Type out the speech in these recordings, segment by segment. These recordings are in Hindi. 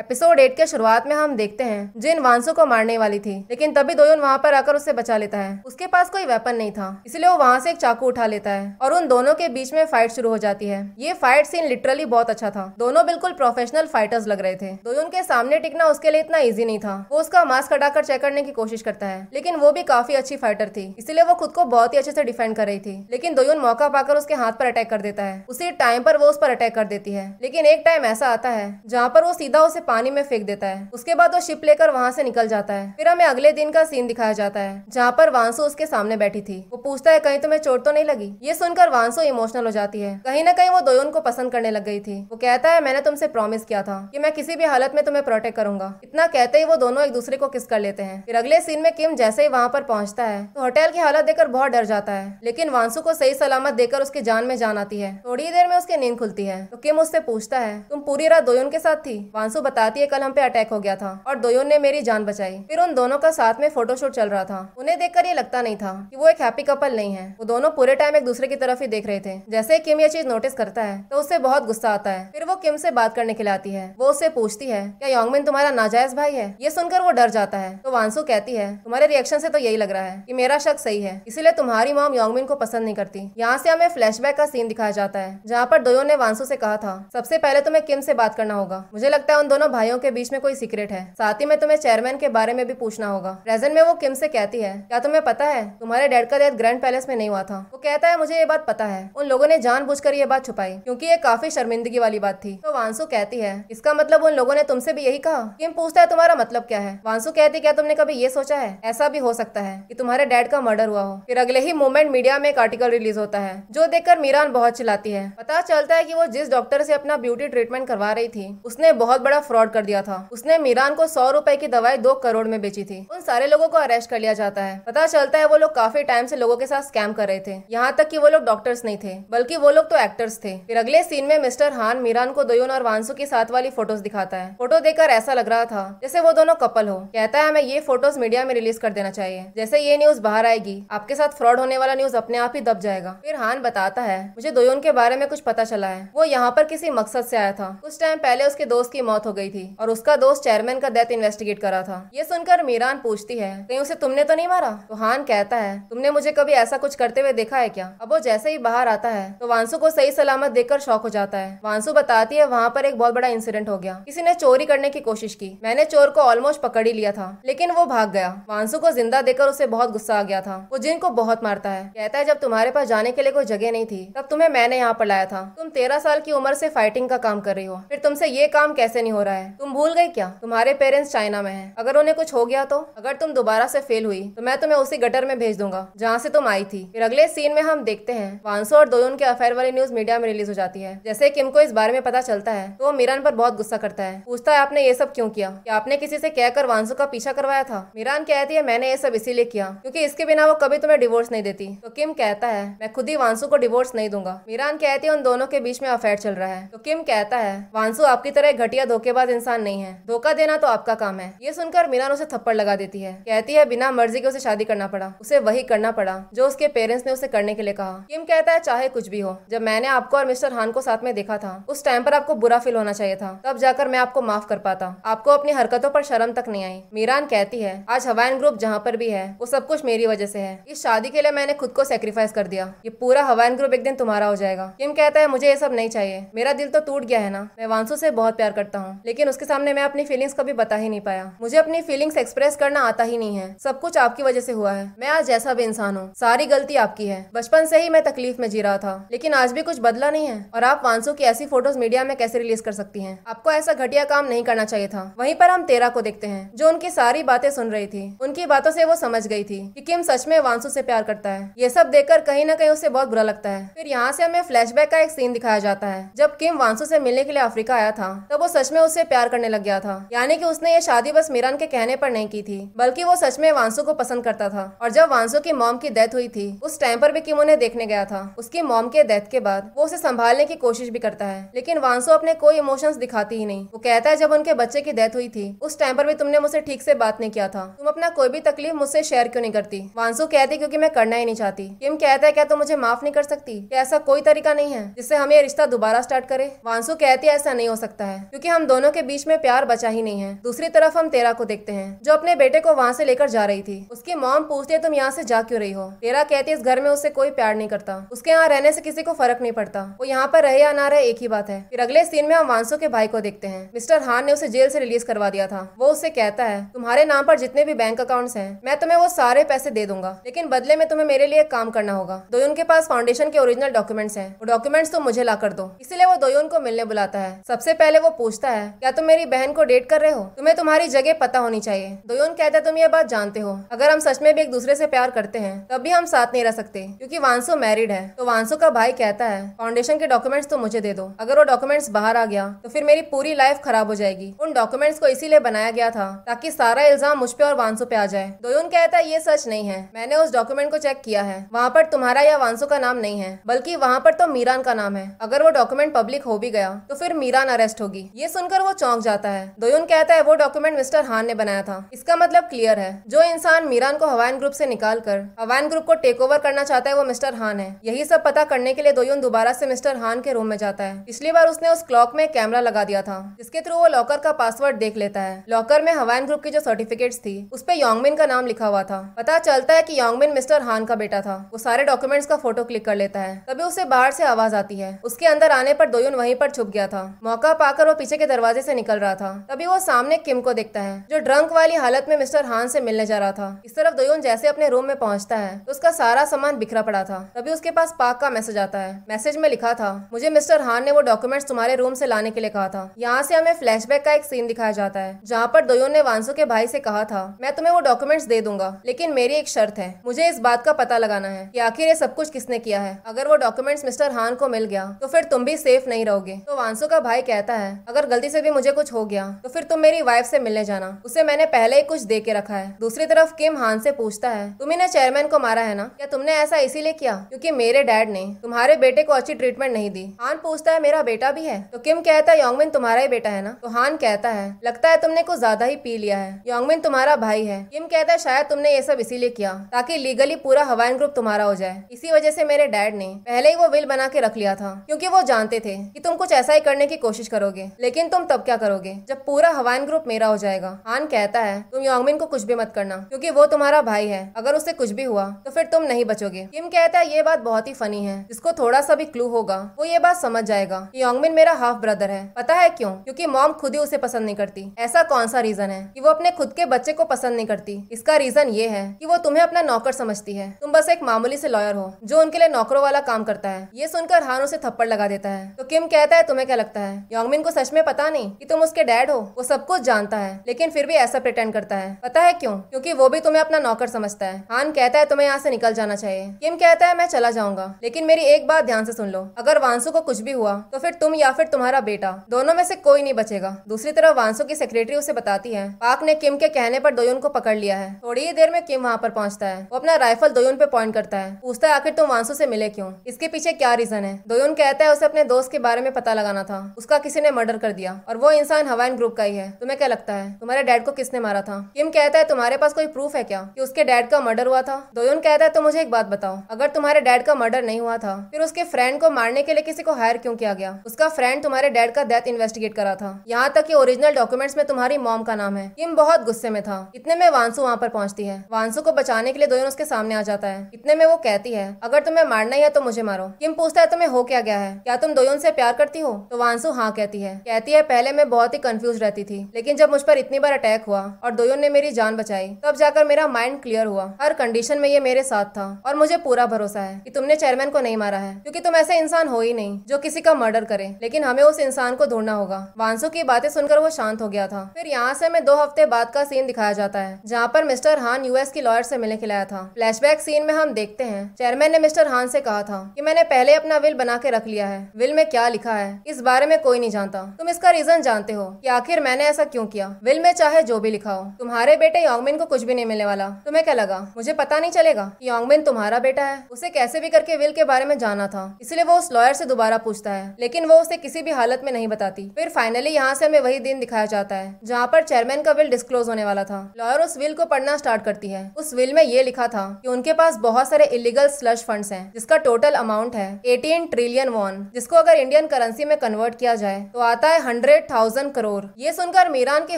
एपिसोड एट के शुरुआत में हम देखते हैं जिन वांसो को मारने वाली थी लेकिन तभी दोयोन वहाँ पर आकर उसे बचा लेता है उसके पास कोई वेपन नहीं था इसलिए वो वहाँ से एक चाकू उठा लेता है और उन दोनों के बीच में फाइट शुरू हो जाती है ये फाइट सीन लिटरली बहुत अच्छा था दोनों बिल्कुल प्रोफेशनल फाइटर्स लग रहे थे दोयोन के सामने टिकना उसके लिए इतना ईजी नहीं था वो उसका मास्क हटाकर चेक करने की कोशिश करता है लेकिन वो भी काफी अच्छी फाइटर थी इसलिए वो खुद को बहुत ही अच्छे से डिफेंड कर रही थी लेकिन दोयोन मौका पाकर उसके हाथ पर अटैक कर देता है उसी टाइम पर वो उस पर अटैक कर देती है लेकिन एक टाइम ऐसा आता है जहाँ पर वो सीधा उसे पानी में फेंक देता है उसके बाद वो शिप लेकर वहाँ से निकल जाता है फिर हमें अगले दिन का सीन दिखाया जाता है जहाँ पर वांसो उसके सामने बैठी थी वो पूछता है कहीं तुम्हें चोट तो नहीं लगी ये सुनकर वांसो इमोशनल हो जाती है कहीं ना कहीं वो दोयोन को पसंद करने लग गई थी वो कहता है मैंने तुमसे प्रॉमिस किया था कि मैं किसी भी हालत में तुम्हें प्रोटेक्ट करूंगा इतना कहते ही वो दोनों एक दूसरे को किस कर लेते हैं फिर अगले सीन में किम जैसे ही वहाँ पर पहुंचता है तो होटल की हालत देखकर बहुत डर जाता है लेकिन वांसु को सही सलामत देकर उसके जान में जान आती है थोड़ी देर में उसकी नींद खुलती है तो किम उससे पूछता है तुम पूरी रात दोयोन के साथ थी वांसु बता बताती है कल हम पे अटैक हो गया था और दोयोन ने मेरी जान बचाई फिर उन दोनों का साथ में फोटोशूट चल रहा था उन्हें देखकर ये लगता नहीं था कि वो एक हैप्पी कपल नहीं है वो दोनों पूरे टाइम एक दूसरे की तरफ ही देख रहे थे जैसे किम ये चीज नोटिस करता है तो उससे बहुत गुस्सा आता है फिर वो किम से बात करने के लिए आती है वो उससे पूछती है क्या योंगमिन तुम्हारा नाजायज भाई है ये सुनकर वो डर जाता है तो वांसु कहती है तुम्हारे रिएक्शन से तो यही लग रहा है कि मेरा शक सही है इसीलिए तुम्हारी मॉम योंगमिन को पसंद नहीं करती यहाँ से हमें फ्लैशबैक का सीन दिखाया जाता है जहाँ पर दोयो ने वांसु से कहा था सबसे पहले तुम्हें किम से बात करना होगा मुझे लगता है उन दोनों दोनों भाइयों के बीच में कोई सीक्रेट है साथ ही में तुम्हें चेयरमैन के बारे में भी पूछना होगा प्रेजेंट में वो किम से कहती है क्या तुम्हें पता है तुम्हारे डैड का डेथ ग्रैंड पैलेस में नहीं हुआ था वो कहता है मुझे ये बात पता है उन लोगों ने कर ये बात छुपाई क्योंकि ये काफी शर्मिंदगी वाली बात थी तो वांसु कहती है इसका मतलब उन लोगों ने तुमसे भी यही कहा किम पूछता है तुम्हारा मतलब क्या है वांसु कहती क्या तुमने कभी ये सोचा है ऐसा भी हो सकता है की तुम्हारे डैड का मर्डर हुआ हो फिर अगले ही मोमेंट मीडिया में एक आर्टिकल रिलीज होता है जो देखकर मीरान बहुत चिल्लाती है पता चलता है की वो जिस डॉक्टर से अपना ब्यूटी ट्रीटमेंट करवा रही थी उसने बहुत बड़ा फ्रॉड कर दिया था उसने मीरान को सौ रूपए की दवाई दो करोड़ में बेची थी उन सारे लोगों को अरेस्ट कर लिया जाता है पता चलता है वो लोग काफी टाइम से लोगों के साथ स्कैम कर रहे थे यहाँ तक की वो लोग डॉक्टर्स नहीं थे बल्कि वो लोग तो एक्टर्स थे फिर अगले सीन में मिस्टर हान मीरान को दोयोन और वांसु के साथ वाली फोटोज दिखाता है फोटो देखकर ऐसा लग रहा था जैसे वो दोनों कपल हो कहता है हमें ये फोटोज मीडिया में रिलीज कर देना चाहिए जैसे ये न्यूज बाहर आएगी आपके साथ फ्रॉड होने वाला न्यूज अपने आप ही दब जाएगा फिर हान बताता है मुझे दोयोन के बारे में कुछ पता चला है वो यहाँ पर किसी मकसद से आया था कुछ टाइम पहले उसके दोस्त की मौत हो गई गई थी और उसका दोस्त चेयरमैन का डेथ इन्वेस्टिगेट करा था ये सुनकर मीरान पूछती है कहीं उसे तुमने तो नहीं मारा तो हान कहता है तुमने मुझे कभी ऐसा कुछ करते हुए देखा है क्या अब वो जैसे ही बाहर आता है तो वांसु को सही सलामत देखकर शौक हो जाता है वांसु बताती है वहाँ पर एक बहुत बड़ा इंसिडेंट हो गया किसी ने चोरी करने की कोशिश की मैंने चोर को ऑलमोस्ट पकड़ ही लिया था लेकिन वो भाग गया वांसु को जिंदा देकर उसे बहुत गुस्सा आ गया था वो जिन को बहुत मारता है कहता है जब तुम्हारे पास जाने के लिए कोई जगह नहीं थी तब तुम्हें मैंने यहाँ पर लाया था तुम तेरह साल की उम्र से फाइटिंग का काम कर रही हो फिर तुमसे ये काम कैसे नहीं हो रहा रहा है तुम भूल गए क्या तुम्हारे पेरेंट्स चाइना में है अगर उन्हें कुछ हो गया तो अगर तुम दोबारा से फेल हुई तो मैं तुम्हें उसी गटर में भेज दूंगा जहाँ से तुम आई थी फिर अगले सीन में हम देखते हैं वांसो और दोयोन के अफेयर वाली न्यूज मीडिया में रिलीज हो जाती है जैसे किम को इस बारे में पता चलता है तो वो मीरान पर बहुत गुस्सा करता है पूछता है आपने ये सब क्यों किया क्या आपने किसी से कहकर वांसो का पीछा करवाया था मीरान कहती है मैंने ये सब इसीलिए किया क्योंकि इसके बिना वो कभी तुम्हें डिवोर्स नहीं देती तो किम कहता है मैं खुद ही वांसु को डिवोर्स नहीं दूंगा मीरान कहती है उन दोनों के बीच में अफेयर चल रहा है तो किम कहता है वांसु आपकी तरह घटिया धोखेबाज धोखेबाज इंसान नहीं है धोखा देना तो आपका काम है ये सुनकर मीरान उसे थप्पड़ लगा देती है कहती है बिना मर्जी के उसे शादी करना पड़ा उसे वही करना पड़ा जो उसके पेरेंट्स ने उसे करने के लिए कहा किम कहता है चाहे कुछ भी हो जब मैंने आपको और मिस्टर हान को साथ में देखा था उस टाइम पर आपको बुरा फील होना चाहिए था तब जाकर मैं आपको माफ कर पाता आपको अपनी हरकतों पर शर्म तक नहीं आई मीरान कहती है आज हवाइन ग्रुप जहाँ पर भी है वो सब कुछ मेरी वजह से है इस शादी के लिए मैंने खुद को सेक्रीफाइस कर दिया ये पूरा हवाइन ग्रुप एक दिन तुम्हारा हो जाएगा किम कहता है मुझे ये सब नहीं चाहिए मेरा दिल तो टूट गया है ना मैं वांसू से बहुत प्यार करता हूँ लेकिन उसके सामने मैं अपनी फीलिंग्स कभी बता ही नहीं पाया मुझे अपनी फीलिंग्स एक्सप्रेस करना आता ही नहीं है सब कुछ आपकी वजह से हुआ है मैं आज जैसा भी इंसान हूँ सारी गलती आपकी है बचपन से ही मैं तकलीफ में जी रहा था लेकिन आज भी कुछ बदला नहीं है और आप वांसू की ऐसी फोटोज मीडिया में कैसे रिलीज कर सकती है आपको ऐसा घटिया काम नहीं करना चाहिए था वहीं पर हम तेरा को देखते हैं जो उनकी सारी बातें सुन रही थी उनकी बातों से वो समझ गई थी कि किम सच में वांसु से प्यार करता है ये सब देखकर कहीं ना कहीं उसे बहुत बुरा लगता है फिर यहाँ से हमें फ्लैशबैक का एक सीन दिखाया जाता है जब किम वांसु से मिलने के लिए अफ्रीका आया था तब वो सच में उसे उससे प्यार करने लग गया था यानी कि उसने ये शादी बस मीरान के कहने पर नहीं की थी बल्कि वो सच में वांसु को पसंद करता था और जब वांसु की मॉम की डेथ हुई थी उस टाइम पर भी किम उन्हें देखने गया था उसकी मॉम के डेथ के बाद वो उसे संभालने की कोशिश भी करता है लेकिन वांसु अपने कोई इमोशंस दिखाती ही नहीं वो कहता है जब उनके बच्चे की डेथ हुई थी उस टाइम पर भी तुमने मुझसे ठीक से बात नहीं किया था तुम अपना कोई भी तकलीफ मुझसे शेयर क्यों नहीं करती वांसु कहती क्योंकि मैं करना ही नहीं चाहती किम कहता है क्या तुम मुझे माफ नहीं कर सकती ऐसा कोई तरीका नहीं है जिससे हम ये रिश्ता दोबारा स्टार्ट करे वांसु कहती है ऐसा नहीं हो सकता है क्योंकि हम दोनों दोनों के बीच में प्यार बचा ही नहीं है दूसरी तरफ हम तेरा को देखते हैं जो अपने बेटे को वहाँ से लेकर जा रही थी उसकी मॉम पूछती है तुम यहाँ से जा क्यों रही हो तेरा कहती है इस घर में उससे कोई प्यार नहीं करता उसके यहाँ रहने से किसी को फर्क नहीं पड़ता वो यहाँ पर रहे या ना रहे एक ही बात है फिर अगले सीन में हम वांसो के भाई को देखते हैं मिस्टर हान ने उसे जेल से रिलीज करवा दिया था वो उससे कहता है तुम्हारे नाम पर जितने भी बैंक अकाउंट्स हैं मैं तुम्हें वो सारे पैसे दे दूंगा लेकिन बदले में तुम्हें मेरे लिए काम करना होगा दोयुन के पास फाउंडेशन के ओरिजिनल डॉक्यूमेंट्स हैं वो डॉक्यूमेंट्स तुम तो मुझे ला कर दो इसीलिए वो दोयुन को मिलने बुलाता है सबसे पहले वो पूछता है है क्या तुम मेरी बहन को डेट कर रहे हो तुम्हें तुम्हारी जगह पता होनी चाहिए दोयोन कहता है तुम ये बात जानते हो अगर हम सच में भी एक दूसरे से प्यार करते हैं तब भी हम साथ नहीं रह सकते क्योंकि वांसो मैरिड है तो वांसो का भाई कहता है फाउंडेशन के डॉक्यूमेंट्स तो मुझे दे दो अगर वो डॉक्यूमेंट्स बाहर आ गया तो फिर मेरी पूरी लाइफ खराब हो जाएगी उन डॉक्यूमेंट्स को इसीलिए बनाया गया था ताकि सारा इल्जाम मुझ पे और वांसो पे आ जाए दोयोन कहता है ये सच नहीं है मैंने उस डॉक्यूमेंट को चेक किया है वहाँ पर तुम्हारा या वांसो का नाम नहीं है बल्कि वहाँ पर तो मीरान का नाम है अगर वो डॉक्यूमेंट पब्लिक हो भी गया तो फिर मीरान अरेस्ट होगी ये सुनकर सुनकर वो चौंक जाता है दोयुन कहता है वो डॉक्यूमेंट मिस्टर हान ने बनाया था इसका मतलब क्लियर है जो इंसान मीरान को हवान ग्रुप से निकाल कर हवान ग्रुप को टेक ओवर करना चाहता है वो मिस्टर हान है यही सब पता करने के लिए दोयुन दोबारा से मिस्टर हान के रूम में जाता है पिछली बार उसने उस क्लॉक में कैमरा लगा दिया था जिसके थ्रू वो लॉकर का पासवर्ड देख लेता है लॉकर में हवान ग्रुप की जो सर्टिफिकेट थी उस पर योंगमिन का नाम लिखा हुआ था पता चलता है की योंगमिन मिस्टर हान का बेटा था वो सारे डॉक्यूमेंट्स का फोटो क्लिक कर लेता है तभी उसे बाहर से आवाज आती है उसके अंदर आने पर दोयुन वहीं पर छुप गया था मौका पाकर वो पीछे के दरवाजे दरवाजे से निकल रहा था तभी वो सामने किम को देखता है जो ड्रंक वाली हालत में मिस्टर हान से मिलने जा रहा था इस तरफ दोयोन जैसे अपने रूम में पहुंचता है तो उसका सारा सामान बिखरा पड़ा था तभी उसके पास पाक का मैसेज आता है मैसेज में लिखा था मुझे मिस्टर हान ने वो डॉक्यूमेंट्स तुम्हारे रूम से लाने के लिए कहा था यहाँ से हमें फ्लैश का एक सीन दिखाया जाता है जहाँ पर दोयोन ने वांसु के भाई से कहा था मैं तुम्हें वो डॉक्यूमेंट्स दे दूंगा लेकिन मेरी एक शर्त है मुझे इस बात का पता लगाना है की आखिर ये सब कुछ किसने किया है अगर वो डॉक्यूमेंट्स मिस्टर हान को मिल गया तो फिर तुम भी सेफ नहीं रहोगे तो वांसु का भाई कहता है अगर गलती से भी मुझे कुछ हो गया तो फिर तुम मेरी वाइफ से मिलने जाना उसे मैंने पहले ही कुछ दे के रखा है दूसरी तरफ किम हान से पूछता है तुम्ही चेयरमैन को मारा है ना क्या तुमने ऐसा इसीलिए किया क्योंकि मेरे डैड ने तुम्हारे बेटे को अच्छी ट्रीटमेंट नहीं दी हान पूछता है मेरा बेटा भी है तो किम कहता है योंगमिन तुम्हारा ही बेटा है ना तो हान कहता है लगता है तुमने कुछ ज्यादा ही पी लिया है योंगमिन तुम्हारा भाई है किम कहता है शायद तुमने ये सब इसीलिए किया ताकि लीगली पूरा हवाइन ग्रुप तुम्हारा हो जाए इसी वजह से मेरे डैड ने पहले ही वो विल बना के रख लिया था क्योंकि वो जानते थे कि तुम कुछ ऐसा ही करने की कोशिश करोगे लेकिन तुम तब क्या करोगे जब पूरा हवान ग्रुप मेरा हो जाएगा हान कहता है तुम योंगमिन को कुछ भी मत करना क्योंकि वो तुम्हारा भाई है अगर उसे कुछ भी हुआ तो फिर तुम नहीं बचोगे किम कहता है ये बात बहुत ही फनी है जिसको थोड़ा सा भी क्लू होगा वो ये बात समझ जाएगा की योंगमिन मेरा हाफ ब्रदर है पता है क्यों क्योंकि मॉम खुद ही उसे पसंद नहीं करती ऐसा कौन सा रीजन है कि वो अपने खुद के बच्चे को पसंद नहीं करती इसका रीजन ये है कि वो तुम्हें अपना नौकर समझती है तुम बस एक मामूली से लॉयर हो जो उनके लिए नौकरों वाला काम करता है ये सुनकर हान उसे थप्पड़ लगा देता है तो किम कहता है तुम्हें क्या लगता है योंगमिन को सच में पता नहीं नहीं कि तुम उसके डैड हो वो सब कुछ जानता है लेकिन फिर भी ऐसा प्रिटेंड करता है पता है क्यों क्योंकि वो भी तुम्हें अपना नौकर समझता है हान कहता है तुम्हें यहाँ से निकल जाना चाहिए किम कहता है मैं चला जाऊंगा लेकिन मेरी एक बात ध्यान से सुन लो अगर वांसु को कुछ भी हुआ तो फिर तुम या फिर तुम्हारा बेटा दोनों में से कोई नहीं बचेगा दूसरी तरफ वांसु की सेक्रेटरी उसे बताती है पाक ने किम के कहने पर दोयुन को पकड़ लिया है थोड़ी ही देर में किम वहाँ पर पहुँचता है वो अपना राइफल दोयुन पे पॉइंट करता है पूछता है आखिर तुम वांसु से मिले क्यों इसके पीछे क्या रीजन है दोयुन कहता है उसे अपने दोस्त के बारे में पता लगाना था उसका किसी ने मर्डर कर दिया और वो इंसान हवाइन ग्रुप का ही है तुम्हें क्या लगता है तुम्हारे डैड को किसने मारा था किम कहता है तुम्हारे पास कोई प्रूफ है क्या कि उसके डैड का मर्डर हुआ था दोयोन कहता है तो मुझे एक बात बताओ अगर तुम्हारे डैड का मर्डर नहीं हुआ था फिर उसके फ्रेंड को मारने के लिए किसी को हायर क्यों किया गया उसका फ्रेंड तुम्हारे डैड का डेथ इन्वेस्टिगेट करा था यहाँ तक की ओरिजिनल डॉक्यूमेंट्स में तुम्हारी मॉम का नाम है किम बहुत गुस्से में था इतने में वांसू वहाँ पर पहुंचती है वांसू को बचाने के लिए दोयोन उसके सामने आ जाता है इतने में वो कहती है अगर तुम्हें मारना ही है तो मुझे मारो किम पूछता है तुम्हें हो क्या गया है क्या तुम दोयोन से प्यार करती हो तो वांसू हाँ कहती है कहती है पहले मैं बहुत ही कंफ्यूज रहती थी लेकिन जब मुझ पर इतनी बार अटैक हुआ और दोयोन ने मेरी जान बचाई तब जाकर मेरा माइंड क्लियर हुआ हर कंडीशन में ये मेरे साथ था और मुझे पूरा भरोसा है कि तुमने चेयरमैन को नहीं मारा है क्योंकि तुम ऐसे इंसान हो ही नहीं जो किसी का मर्डर करे लेकिन हमें उस इंसान को ढूंढना होगा वांसु की बातें सुनकर वो शांत हो गया था फिर यहाँ से हमें दो हफ्ते बाद का सीन दिखाया जाता है जहाँ पर मिस्टर हान यूएस की लॉयर से मिलने के था फ्लैशबैक सीन में हम देखते हैं चेयरमैन ने मिस्टर हान से कहा था कि मैंने पहले अपना विल बना के रख लिया है विल में क्या लिखा है इस बारे में कोई नहीं जानता तुम इसका रीजन जानते हो कि आखिर मैंने ऐसा क्यों किया विल में चाहे जो भी लिखा हो तुम्हारे बेटे योंगमिन को कुछ भी नहीं मिलने वाला तुम्हें क्या लगा मुझे पता नहीं चलेगा कि योंगमिन तुम्हारा बेटा है उसे कैसे भी करके विल के बारे में जाना था इसलिए वो उस लॉयर से दोबारा पूछता है लेकिन वो उसे किसी भी हालत में नहीं बताती फिर फाइनली यहाँ से हमें वही दिन दिखाया जाता है जहाँ पर चेयरमैन का विल डिस्क्लोज होने वाला था लॉयर उस विल को पढ़ना स्टार्ट करती है उस विल में ये लिखा था की उनके पास बहुत सारे इलीगल स्लश फंड है जिसका टोटल अमाउंट है एटीन ट्रिलियन वॉन जिसको अगर इंडियन करेंसी में कन्वर्ट किया जाए तो आता है हंड्रेड हंड्रेड थाउजेंड करोड़ ये सुनकर मीरान के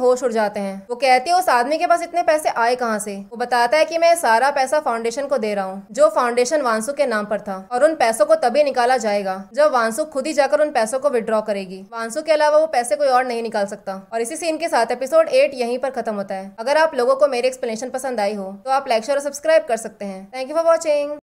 होश उड़ जाते हैं वो कहते हैं उस आदमी के पास इतने पैसे आए कहाँ से वो बताता है कि मैं सारा पैसा फाउंडेशन को दे रहा हूँ जो फाउंडेशन वांसु के नाम पर था और उन पैसों को तभी निकाला जाएगा जब वांसु खुद ही जाकर उन पैसों को विड्रॉ करेगी वांसु के अलावा वो पैसे कोई और नहीं निकाल सकता और इसी सीन के साथ एपिसोड एट यहीं पर खत्म होता है अगर आप लोगों को मेरी एक्सप्लेनेशन पसंद आई हो तो आप लाइक और सब्सक्राइब कर सकते हैं थैंक यू फॉर वॉचिंग